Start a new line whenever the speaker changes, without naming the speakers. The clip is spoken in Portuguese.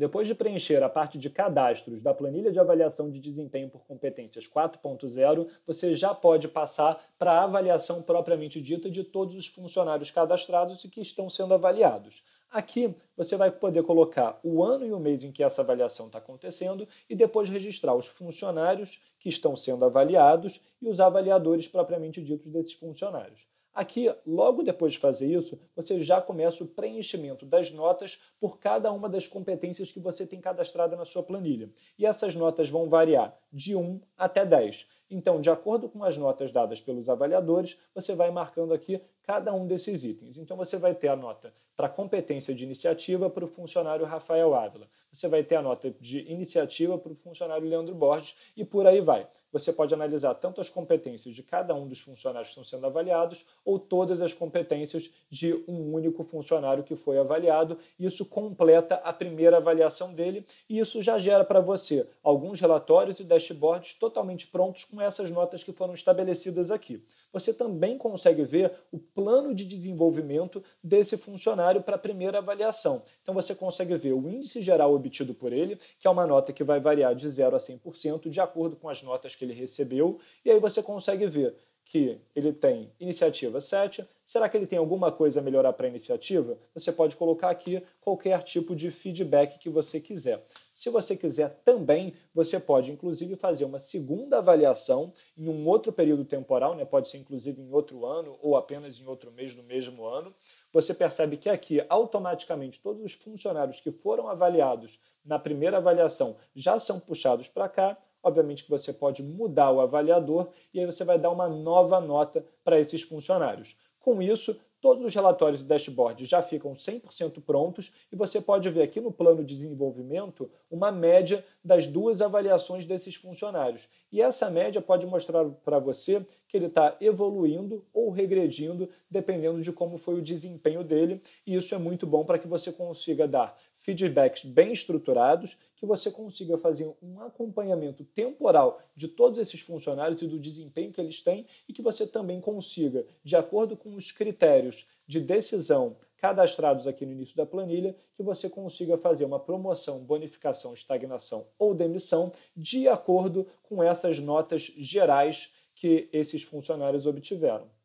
Depois de preencher a parte de cadastros da planilha de avaliação de desempenho por competências 4.0, você já pode passar para a avaliação propriamente dita de todos os funcionários cadastrados e que estão sendo avaliados. Aqui você vai poder colocar o ano e o mês em que essa avaliação está acontecendo e depois registrar os funcionários que estão sendo avaliados e os avaliadores propriamente ditos desses funcionários. Aqui, logo depois de fazer isso, você já começa o preenchimento das notas por cada uma das competências que você tem cadastrada na sua planilha. E essas notas vão variar de 1 até 10. Então, de acordo com as notas dadas pelos avaliadores, você vai marcando aqui cada um desses itens. Então, você vai ter a nota para competência de iniciativa para o funcionário Rafael Ávila, você vai ter a nota de iniciativa para o funcionário Leandro Borges e por aí vai. Você pode analisar tanto as competências de cada um dos funcionários que estão sendo avaliados ou todas as competências de um único funcionário que foi avaliado. Isso completa a primeira avaliação dele e isso já gera para você alguns relatórios e 10 dashboards totalmente prontos com essas notas que foram estabelecidas aqui. Você também consegue ver o plano de desenvolvimento desse funcionário para a primeira avaliação. Então você consegue ver o índice geral obtido por ele, que é uma nota que vai variar de 0 a 100% de acordo com as notas que ele recebeu, e aí você consegue ver que ele tem iniciativa 7, será que ele tem alguma coisa a melhorar para a iniciativa? Você pode colocar aqui qualquer tipo de feedback que você quiser. Se você quiser também, você pode inclusive fazer uma segunda avaliação em um outro período temporal, né? pode ser inclusive em outro ano ou apenas em outro mês do mesmo ano. Você percebe que aqui, automaticamente, todos os funcionários que foram avaliados na primeira avaliação já são puxados para cá Obviamente que você pode mudar o avaliador e aí você vai dar uma nova nota para esses funcionários. Com isso, todos os relatórios e dashboard já ficam 100% prontos e você pode ver aqui no plano de desenvolvimento uma média das duas avaliações desses funcionários. E essa média pode mostrar para você que ele está evoluindo ou regredindo, dependendo de como foi o desempenho dele. E isso é muito bom para que você consiga dar feedbacks bem estruturados, que você consiga fazer um acompanhamento temporal de todos esses funcionários e do desempenho que eles têm, e que você também consiga, de acordo com os critérios de decisão cadastrados aqui no início da planilha, que você consiga fazer uma promoção, bonificação, estagnação ou demissão de acordo com essas notas gerais que esses funcionários obtiveram.